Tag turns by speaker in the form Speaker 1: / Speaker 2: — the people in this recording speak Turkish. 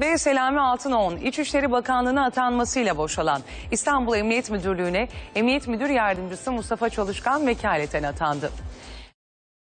Speaker 1: ve Selami Altınoğun İçişleri Bakanlığı'na atanmasıyla boşalan İstanbul Emniyet Müdürlüğü'ne Emniyet Müdür Yardımcısı Mustafa Çalışkan vekaleten atandı.